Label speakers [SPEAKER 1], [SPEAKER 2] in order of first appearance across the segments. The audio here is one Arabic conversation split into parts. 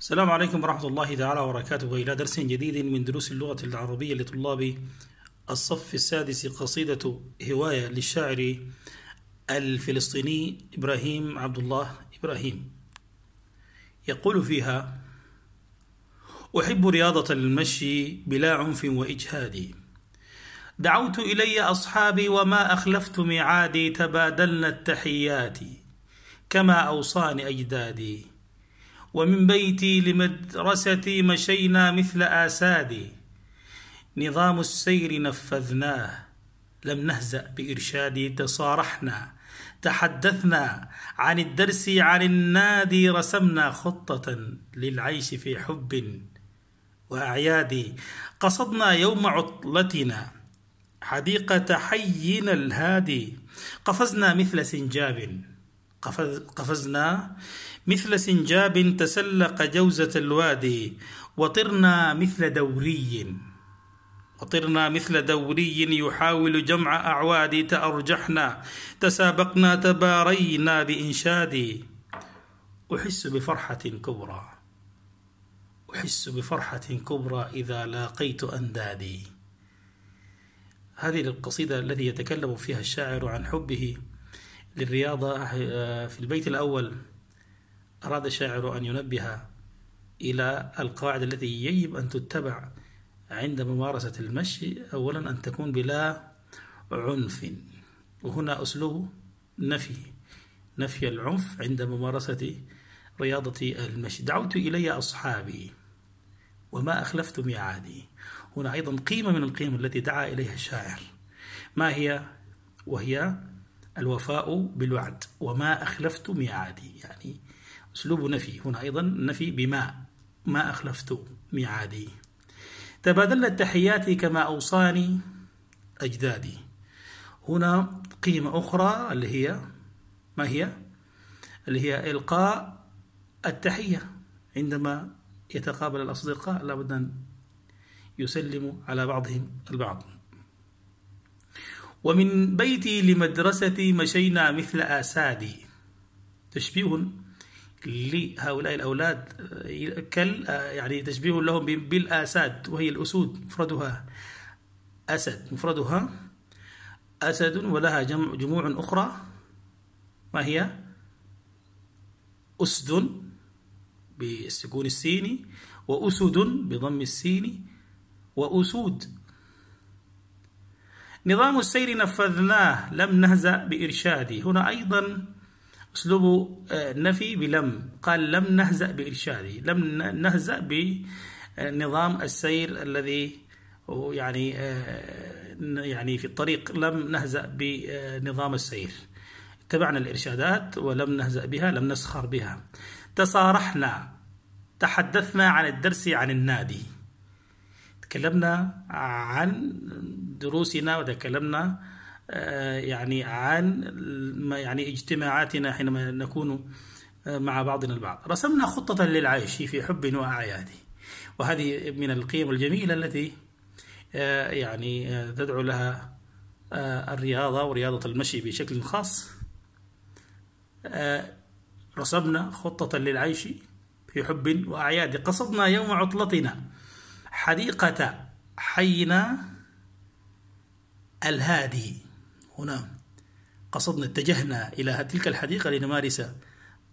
[SPEAKER 1] السلام عليكم ورحمة الله تعالى وبركاته إلى درس جديد من دروس اللغة العربية لطلاب الصف السادس قصيدة هواية للشاعر الفلسطيني إبراهيم عبد الله إبراهيم يقول فيها أحب رياضة المشي بلا عنف وإجهاد دعوت إلي أصحابي وما أخلفت ميعادي تبادلنا التحيات كما أوصاني أجدادي ومن بيتي لمدرستي مشينا مثل آسادي نظام السير نفذناه لم نهزأ بإرشادي تصارحنا تحدثنا عن الدرس عن النادي رسمنا خطة للعيش في حب وأعياد قصدنا يوم عطلتنا حديقة حينا الهادي قفزنا مثل سنجاب قفز قفزنا مثل سنجاب تسلق جوزة الوادي وطرنا مثل دوري وطرنا مثل دوري يحاول جمع أعوادي تأرجحنا تسابقنا تبارينا بإنشادي أحس بفرحة كبرى أحس بفرحة كبرى إذا لاقيت أندادي هذه القصيدة التي يتكلم فيها الشاعر عن حبه للرياضة آه، في البيت الأول أراد الشاعر أن ينبه إلى القاعدة التي يجب أن تتبع عند ممارسة المشي أولا أن تكون بلا عنف وهنا أسلوب نفي نفي العنف عند ممارسة رياضة المشي دعوت إلي أصحابي وما أخلفت ميعادي هنا أيضا قيمة من القيم التي دعا إليها الشاعر ما هي وهي الوفاء بالوعد وما أخلفت ميعادي يعني أسلوب نفي هنا أيضا نفي بما ما أخلفت ميعادي تبادلنا التحيات كما أوصاني أجدادي هنا قيمة أخرى اللي هي ما هي اللي هي إلقاء التحية عندما يتقابل الأصدقاء لابد أن يسلموا على بعضهم البعض ومن بيتي لمدرستي مشينا مثل آسادي تشبيه لهؤلاء الأولاد كل يعني تشبيه لهم بالآساد وهي الأسود مفردها أسد مفردها أسد ولها جمع جموع أخرى ما هي أسد بالسكون السيني وأسد بضم السين وأسود نظام السير نفذناه لم نهزأ بإرشادي هنا أيضا أسلوب آه، نفي بلم قال لم نهزأ بإرشادي لم نهزأ بنظام السير الذي يعني آه، يعني في الطريق لم نهزأ بنظام السير اتبعنا الإرشادات ولم نهزأ بها لم نسخر بها تصارحنا تحدثنا عن الدرس عن النادي تكلمنا عن دروسنا وتكلمنا آه، يعني عن يعني اجتماعاتنا حينما نكون آه، مع بعضنا البعض رسمنا خطة للعيش في حب وأعياد وهذه من القيم الجميلة التي آه، يعني تدعو لها الرياضة ورياضة المشي بشكل خاص رسمنا خطة للعيش في حب وأعياد قصدنا يوم عطلتنا حديقة حينا الهادي هنا قصدنا اتجهنا إلى تلك الحديقة لنمارس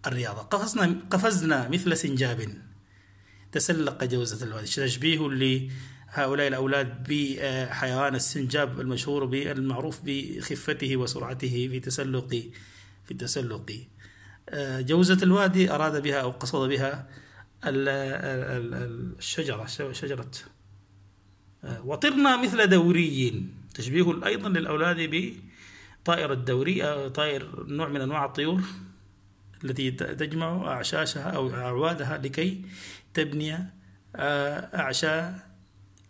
[SPEAKER 1] الرياضة قفزنا, قفزنا مثل سنجاب تسلق جوزة الوادي تشبيه لهؤلاء الأولاد بحيوان السنجاب المشهور المعروف بخفته وسرعته في تسلق في التسلق آه، جوزة الوادي أراد بها أو قصد بها الشجرة شجرة وطرنا مثل دوريين تشبيه أيضا للأولاد بطائر الدوري آه، طائر نوع من أنواع الطيور التي تجمع أعشاشها أو أعوادها لكي تبني آه، أعشا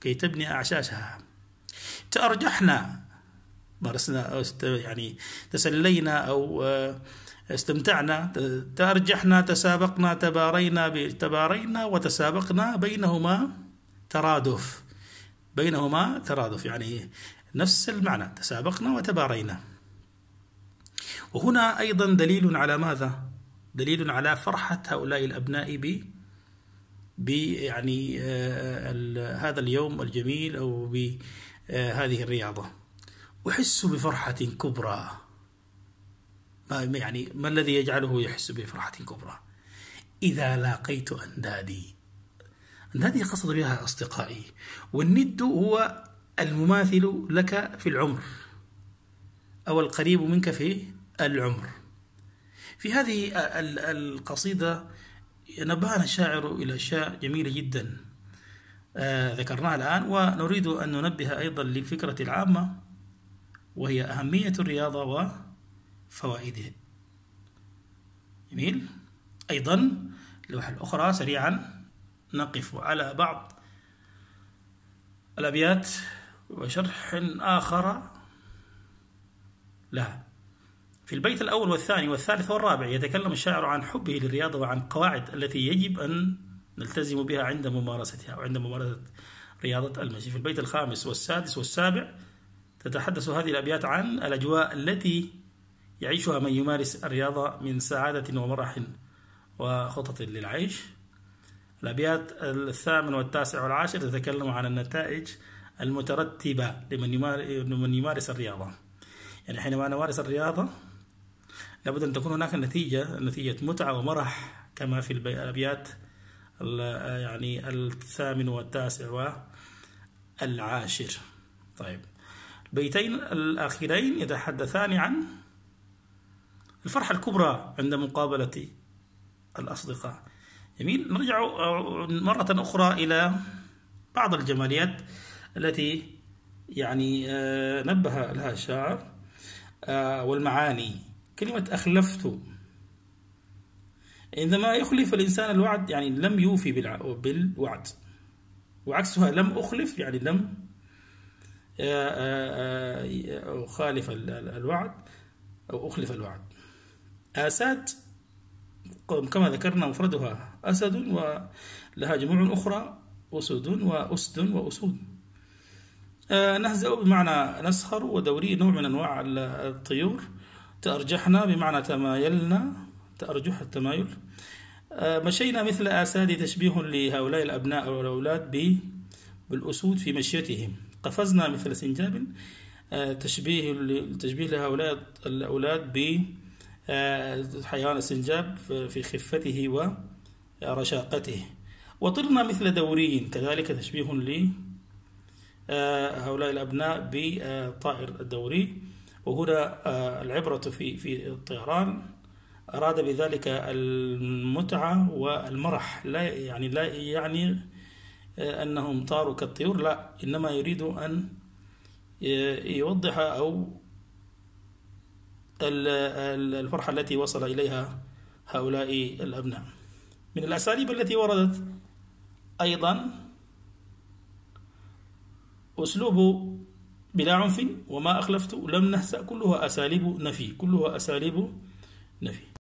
[SPEAKER 1] كي تبني أعشاشها تأرجحنا مارسنا أو آه، يعني تسلينا أو استمتعنا تارجحنا تسابقنا تبارينا تبارينا وتسابقنا بينهما ترادف بينهما ترادف يعني نفس المعنى تسابقنا وتبارينا وهنا أيضا دليل على ماذا؟ دليل على فرحة هؤلاء الأبناء ب يعني آه، هذا اليوم الجميل أو بهذه آه، الرياضة أحس بفرحة كبرى ما آه، يعني ما الذي يجعله يحس بفرحة كبرى إذا لاقيت أندادي أندادي قصد بها أصدقائي والند هو المماثل لك في العمر أو القريب منك في العمر في هذه القصيدة نبهنا الشاعر إلى أشياء جميلة جدا آه، ذكرناها الآن ونريد أن ننبه أيضا للفكرة العامة وهي أهمية الرياضة و فوائده جميل أيضا اللوحة الأخرى سريعا نقف على بعض الأبيات وشرح آخر لها في البيت الأول والثاني والثالث والرابع يتكلم الشاعر عن حبه للرياضة وعن قواعد التي يجب أن نلتزم بها عند ممارستها وعند ممارسة رياضة المشي في البيت الخامس والسادس والسابع تتحدث هذه الأبيات عن الأجواء التي يعيشها من يمارس الرياضة من سعادة ومرح وخطط للعيش الأبيات الثامن والتاسع والعاشر تتكلم عن النتائج المترتبة لمن يمارس الرياضة يعني حينما أنا الرياضة لابد أن تكون هناك نتيجة نتيجة متعة ومرح كما في الأبيات يعني الثامن والتاسع والعاشر طيب البيتين الأخيرين يتحدثان عن الفرحة الكبرى عند مقابلة الأصدقاء جميل نرجع آه، مرة أخرى إلى بعض الجماليات التي يعني آه، نبه لها الشاعر آه، والمعاني كلمة أخلفت عندما يخلف الإنسان الوعد يعني لم يوفي بالوعد وعكسها لم أخلف يعني لم أخالف الوعد أو أخلف الوعد آساد كما ذكرنا مفردها أسد ولها جموع أخرى أسد وأسد وأسود آه، نهزأ بمعنى نسخر ودوري نوع من أنواع الطيور تأرجحنا بمعنى تمايلنا تأرجح التمايل آه، مشينا مثل آساد تشبيه لهؤلاء الأبناء والأولاد بالأسود في مشيتهم قفزنا مثل سنجاب آه، تشبيه تشبيه لهؤلاء الأولاد بالأسود حيوان السنجاب في خفته ورشاقته وطرنا مثل دوري كذلك تشبيه لهؤلاء آه، هؤلاء الأبناء بالطائر الدوري وهنا آه، العبرة في في الطيران أراد بذلك المتعة والمرح لا يعني لا يعني آه، أنهم طاروا كالطيور لا إنما يريد أن يوضح أو الفرحة التي وصل إليها هؤلاء الأبناء من الأساليب التي وردت أيضا أسلوب بلا عنف وما أخلفت لم نهزأ كلها أساليب نفي كلها أساليب نفي